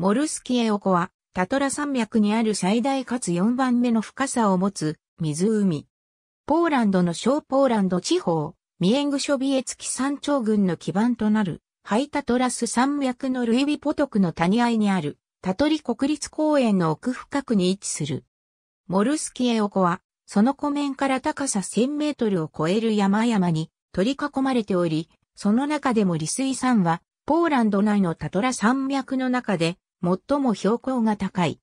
モルスキエオコは、タトラ山脈にある最大かつ4番目の深さを持つ湖。ポーランドの小ポーランド地方、ミエングショビエツキ山頂群の基盤となる、ハイタトラス山脈のルイビポトクの谷合にある、タトリ国立公園の奥深くに位置する。モルスキエオコは、その湖面から高さ1000メートルを超える山々に取り囲まれており、その中でも利水山は、ポーランド内のタトラ山脈の中で最も標高が高い。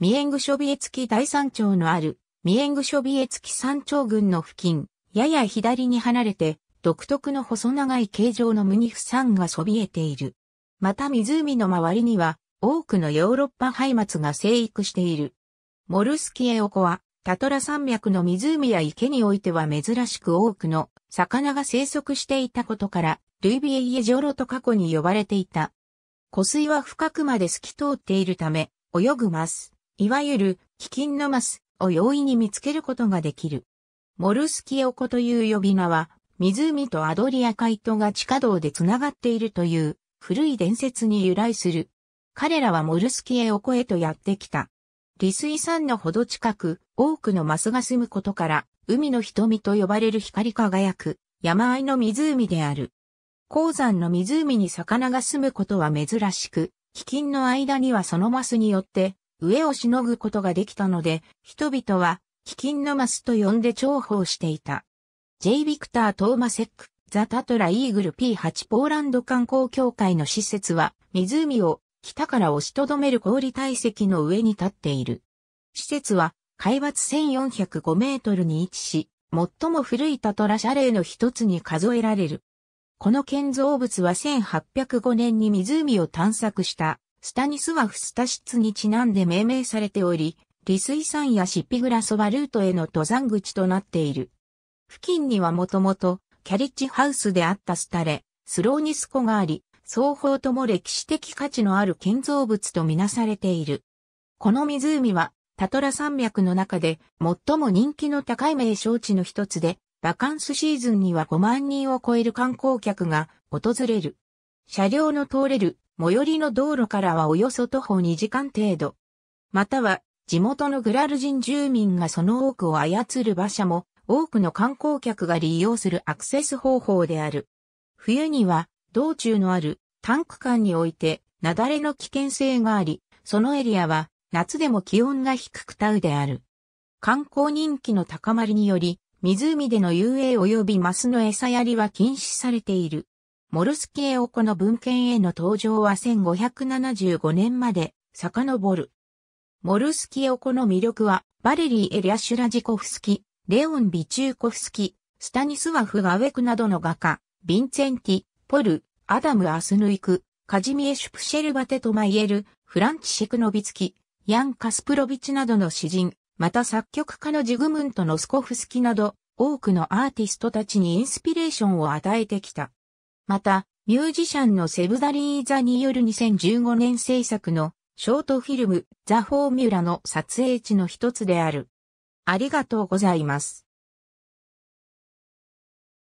ミエングショビエツキ大山頂のある、ミエングショビエツキ山頂群の付近、やや左に離れて、独特の細長い形状のムニフ山がそびえている。また湖の周りには、多くのヨーロッパハイマツが生育している。モルスキエオコは、タトラ山脈の湖や池においては珍しく多くの魚が生息していたことから、ルイビエイエジョロと過去に呼ばれていた。湖水は深くまで透き通っているため、泳ぐマス、いわゆる、飢饉のマスを容易に見つけることができる。モルスキオコという呼び名は、湖とアドリア海とが地下道で繋がっているという古い伝説に由来する。彼らはモルスキエオコへとやってきた。利水山のほど近く、多くのマスが住むことから、海の瞳と呼ばれる光り輝く山あいの湖である。鉱山の湖に魚が住むことは珍しく、飢饉の間にはそのマスによって、上をしのぐことができたので、人々は、飢饉のマスと呼んで重宝していた。J. ビクター・トーマセック、ザ・タトラ・イーグル P8 ポーランド観光協会の施設は、湖を北から押しとどめる氷体積の上に立っている。施設は、海抜1405メートルに位置し、最も古いタトラシャレーの一つに数えられる。この建造物は1805年に湖を探索したスタニスワフスタシツにちなんで命名されており、利水山やシッピグラソバルートへの登山口となっている。付近にはもともとキャリッジハウスであったスタレ、スローニスコがあり、双方とも歴史的価値のある建造物とみなされている。この湖はタトラ山脈の中で最も人気の高い名勝地の一つで、バカンスシーズンには5万人を超える観光客が訪れる。車両の通れる最寄りの道路からはおよそ徒歩2時間程度。または地元のグラル人住民がその多くを操る馬車も多くの観光客が利用するアクセス方法である。冬には道中のあるタンク間において雪崩の危険性があり、そのエリアは夏でも気温が低くタウである。観光人気の高まりにより、湖での遊泳及びマスの餌やりは禁止されている。モルスキエオコの文献への登場は1575年まで遡る。モルスキエオコの魅力は、バレリー・エリャシュラジコフスキ、レオン・ビチューコフスキ、スタニスワフ・ガウェクなどの画家、ヴィンセェンティ、ポル、アダム・アスヌイク、カジミエ・シュプシェルバテとまいえる、フランチシェクノビツキ、ヤン・カスプロビチなどの詩人、また作曲家のジグムント・のスコフスキなど、多くのアーティストたちにインスピレーションを与えてきた。また、ミュージシャンのセブダリー・ザによる2015年制作のショートフィルム、ザ・フォーミュラの撮影地の一つである。ありがとうございます。